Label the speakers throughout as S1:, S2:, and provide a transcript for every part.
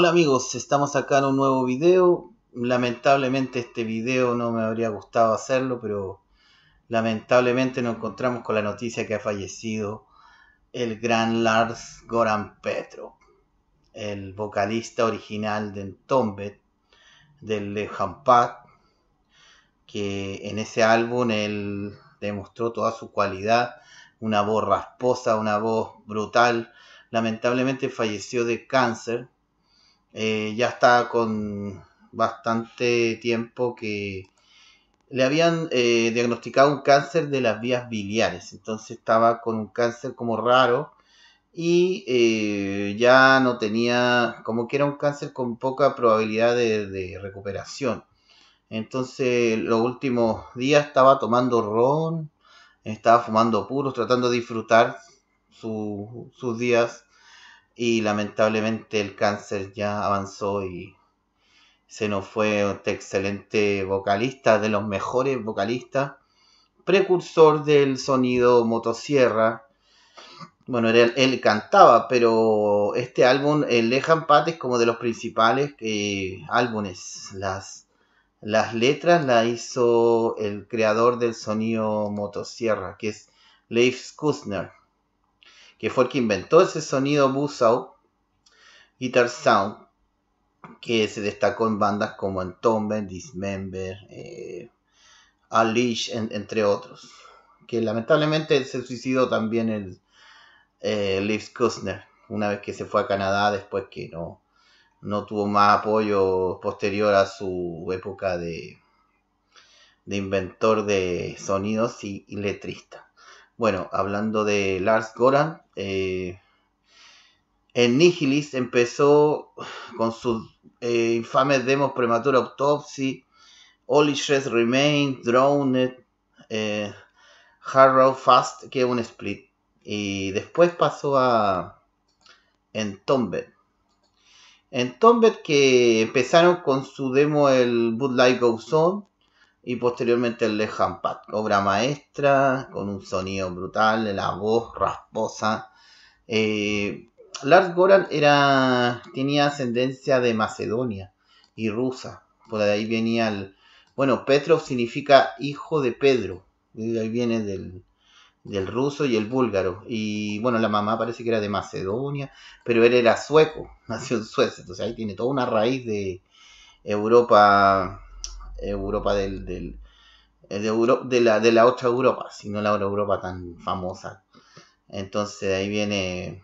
S1: Hola amigos, estamos acá en un nuevo video. Lamentablemente este video no me habría gustado hacerlo, pero lamentablemente nos encontramos con la noticia que ha fallecido el gran Lars Goran Petro, el vocalista original de Entombed, del Le que en ese álbum él demostró toda su cualidad, una voz rasposa, una voz brutal. Lamentablemente falleció de cáncer eh, ya estaba con bastante tiempo que le habían eh, diagnosticado un cáncer de las vías biliares, entonces estaba con un cáncer como raro y eh, ya no tenía, como que era un cáncer con poca probabilidad de, recuperación. Entonces los últimos días estaba tomando ron, estaba fumando puros, tratando de disfrutar sus días y lamentablemente el cáncer ya avanzó y se nos fue este excelente vocalista, de los mejores vocalistas, precursor del sonido motosierra. Bueno, él, cantaba, pero este álbum, el Lejan Pat, es como de los principales eh, álbumes. Las, las letras la hizo el creador del sonido motosierra, que es Leif Kusner que fue el que inventó ese sonido Buzzsaw, Guitar Sound, que se destacó en bandas como Entombed, Dismember, eh, entre otros. Que lamentablemente se suicidó también el eh, Liv una vez que se fue a Canadá, después que no, no tuvo más apoyo posterior a su época de, de inventor de sonidos y letrista. Bueno, hablando de Lars Goran, eh, en Nihilis empezó con sus eh, infame infames demos Prematura Autopsy, All Stress Remain, Drowned, eh, Harrow Fast, que es un split. Y después pasó a Entombed. Entombed que empezaron con su demo el Bud Light Goes On, y posteriormente el Lehman Obra maestra, con un sonido brutal, la voz rasposa. Eh, Lars Goran era, tenía ascendencia de Macedonia y rusa. Por ahí venía el... Bueno, Petrov significa hijo de Pedro. Y ahí viene del, del ruso y el búlgaro. Y bueno, la mamá parece que era de Macedonia, pero él era sueco, nació en Suecia. Entonces ahí tiene toda una raíz de Europa Europa del, del de, la, otra Europa, sino la Europa tan famosa. Entonces ahí viene,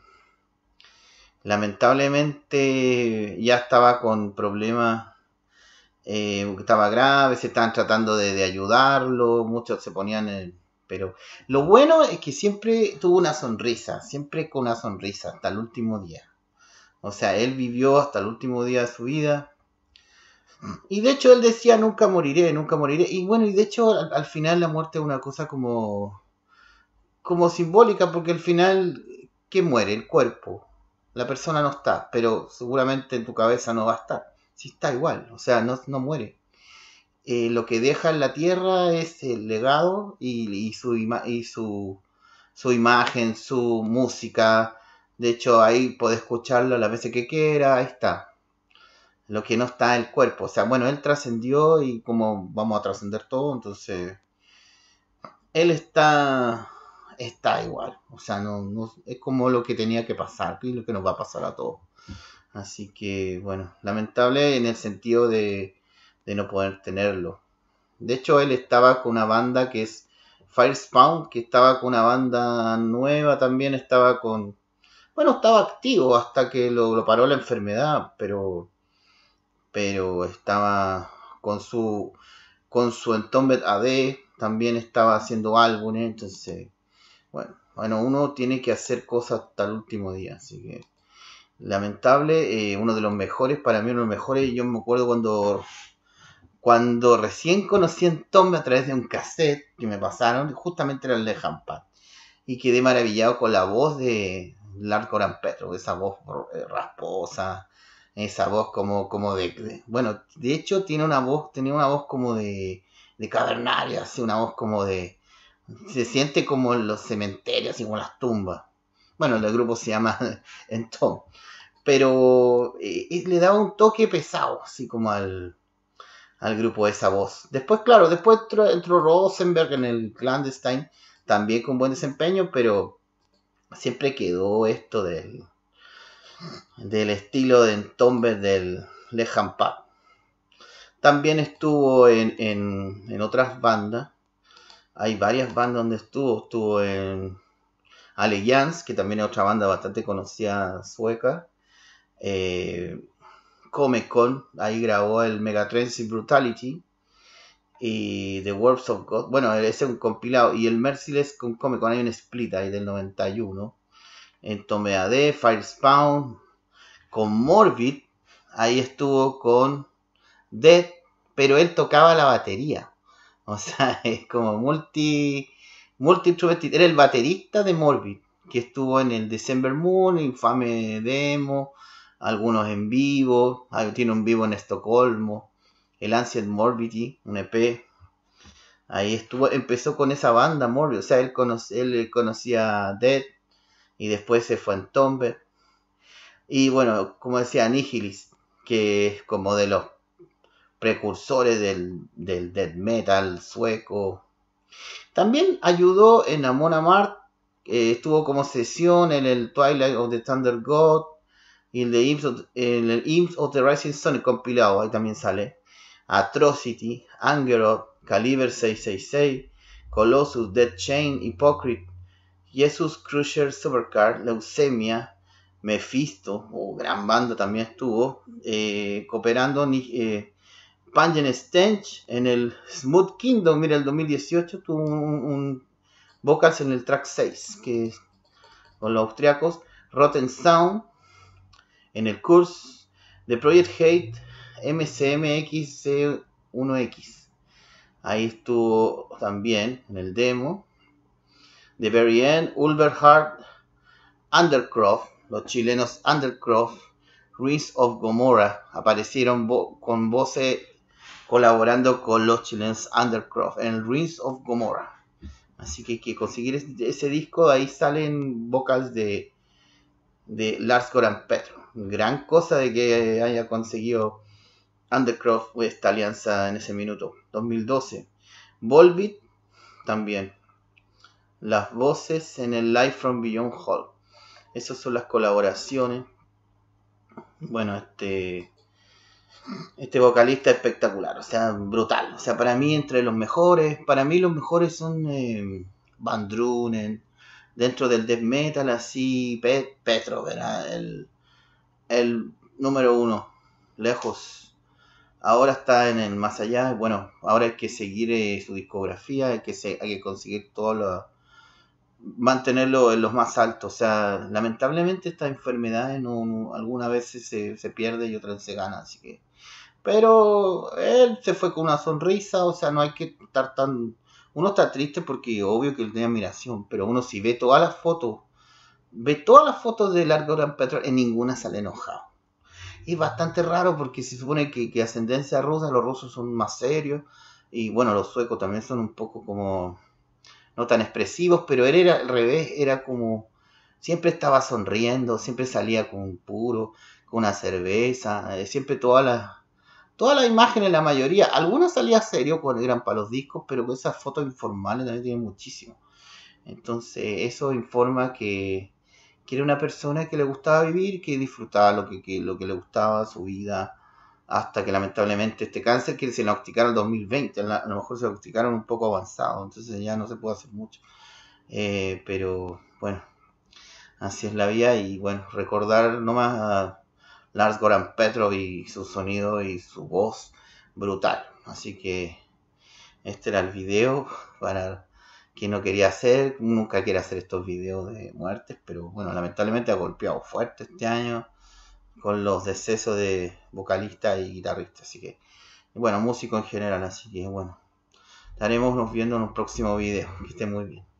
S1: lamentablemente ya estaba con problemas, eh, estaba grave, se estaban tratando de, ayudarlo, muchos se ponían en. Pero lo bueno es que siempre tuvo una sonrisa, siempre con una sonrisa hasta el último día. O sea, él vivió hasta el último día de su vida y de hecho él decía nunca moriré, nunca moriré. Y bueno, y de hecho al, final la muerte es una cosa como, como simbólica, porque al final, ¿qué muere? El cuerpo. La persona no está, pero seguramente en tu cabeza no va a estar. Si está igual, o sea, no, no muere. Eh, lo que deja en la tierra es el legado y, su, y su, imagen, su música. De hecho, ahí puede escucharlo las veces que quiera, ahí está lo que no está el cuerpo. O sea, bueno, él trascendió y como vamos a trascender todo, entonces él está está igual. O sea, no, es como lo que tenía que pasar, Y lo que nos va a pasar a todos. Así que, bueno, lamentable en el sentido de, de no poder tenerlo. De hecho, él estaba con una banda que es Fire que estaba con una banda nueva también, estaba con... Bueno, estaba activo hasta que lo, lo paró la enfermedad, pero pero estaba con su con su Entombed AD, también estaba haciendo álbumes, entonces, bueno, uno tiene que hacer cosas hasta el último día, así que lamentable, eh, uno de los mejores, para mí uno de los mejores, yo me acuerdo cuando cuando recién conocí a Entombed a través de un cassette que me pasaron, justamente era el de Hampat. y quedé maravillado con la voz de Gran Petro, esa voz eh, rasposa, esa voz como, como de, Bueno, de hecho tiene una voz, tenía una voz como de, de cavernaria, así una voz como de... Se siente como en los cementerios, así como las tumbas. Bueno, el grupo se llama En Tom. Pero eh, le daba un toque pesado, así como al, al grupo esa voz. Después, claro, después entró, Rosenberg en el clandestine, también con buen desempeño, pero siempre quedó esto del del estilo de tombes del Lehman Park. También estuvo en, en, en, otras bandas. Hay varias bandas donde estuvo. Estuvo en Allianz, que también es otra banda bastante conocida sueca. Eh, Come Con, ahí grabó el y Brutality y The Worlds of God. Bueno, ese es un compilado. Y el Merciless con Comic Con hay un split ahí del 91 en Tomea Firespawn, con Morbid, ahí estuvo con Death. pero él tocaba la batería. O sea, es como multi, multi Era el baterista de Morbid, que estuvo en el December Moon, infame demo, algunos en vivo, tiene un vivo en Estocolmo, el Ancient Morbidity, un EP. Ahí estuvo, empezó con esa banda Morbid, o sea, él, él conocía a Dead, y después se fue en Tomber. Y bueno, como decía Nihilis, que es como de los precursores del, del death metal sueco. También ayudó en Amon Amart, eh, estuvo como sesión en el Twilight of the Thunder God y en, el Imps of the Rising Sun, compilado, ahí también sale. Atrocity, Angeroth Caliber 666, Colossus, Dead Chain, Hypocrite, Jesus Crusher Supercar, Leucemia, Mephisto, o gran banda también estuvo, eh, cooperando eh, and Stench en el Smooth Kingdom, mira, el 2018 tuvo un, vocals en el track 6, que es con los austriacos, Rotten Sound, en el curso de Project Hate, MCMXC1X. Ahí estuvo también en el demo. The Very End, Ulverhart, Undercroft, los chilenos Undercroft, Rings of Gomorrah, aparecieron con voces colaborando con los chilenos Undercroft en Rings of Gomorrah. Así que hay que conseguir ese, disco, ahí salen vocals de, de Lars Goran Petro. Gran cosa de que haya conseguido Undercroft esta alianza en ese minuto. 2012. Volbit también las voces en el Live from Beyond Hall. Esas son las colaboraciones. Bueno, este este vocalista espectacular, o sea, brutal. O sea, para mí entre los mejores, para mí los mejores son eh, Van Drunen, dentro del death metal así, Petro, ¿verdad? El, número uno, lejos. Ahora está en el más allá, bueno, ahora hay que seguir eh, su discografía, hay que, que conseguir todos los mantenerlo en los más altos. O sea, lamentablemente estas enfermedades en algunas veces se, se pierde y otras se gana, así que... Pero él se fue con una sonrisa, o sea, no hay que estar tan... Uno está triste porque obvio que él tiene admiración, pero uno si ve todas las fotos, ve todas las fotos de Largo Gran Petrol, en ninguna sale enojado. Es bastante raro porque se supone que, que ascendencia rusa, los rusos son más serios, y bueno, los suecos también son un poco como no tan expresivos, pero él era al revés, era como, siempre estaba sonriendo, siempre salía con un puro, con una cerveza, eh, siempre todas las... la imagen imágenes, la mayoría, algunas salía serio cuando eran para los discos, pero con esas fotos informales también tiene muchísimo. Entonces, eso informa que, que, era una persona que le gustaba vivir, que disfrutaba lo que, que, lo que le gustaba, su vida, hasta que lamentablemente este cáncer que se diagnosticaron en 2020, a lo mejor se diagnosticaron un poco avanzado, entonces ya no se puede hacer mucho. Eh, pero bueno, así es la vida y bueno, recordar nomás a Lars Goran Petrov y su sonido y su voz brutal. Así que este era el video para quien no quería hacer, nunca quiere hacer estos videos de muertes, pero bueno, lamentablemente ha golpeado fuerte este año con los decesos de vocalista y guitarrista. Así que, bueno, músico en general. Así que, bueno, estaremos nos viendo en un próximo video. Que esté muy bien.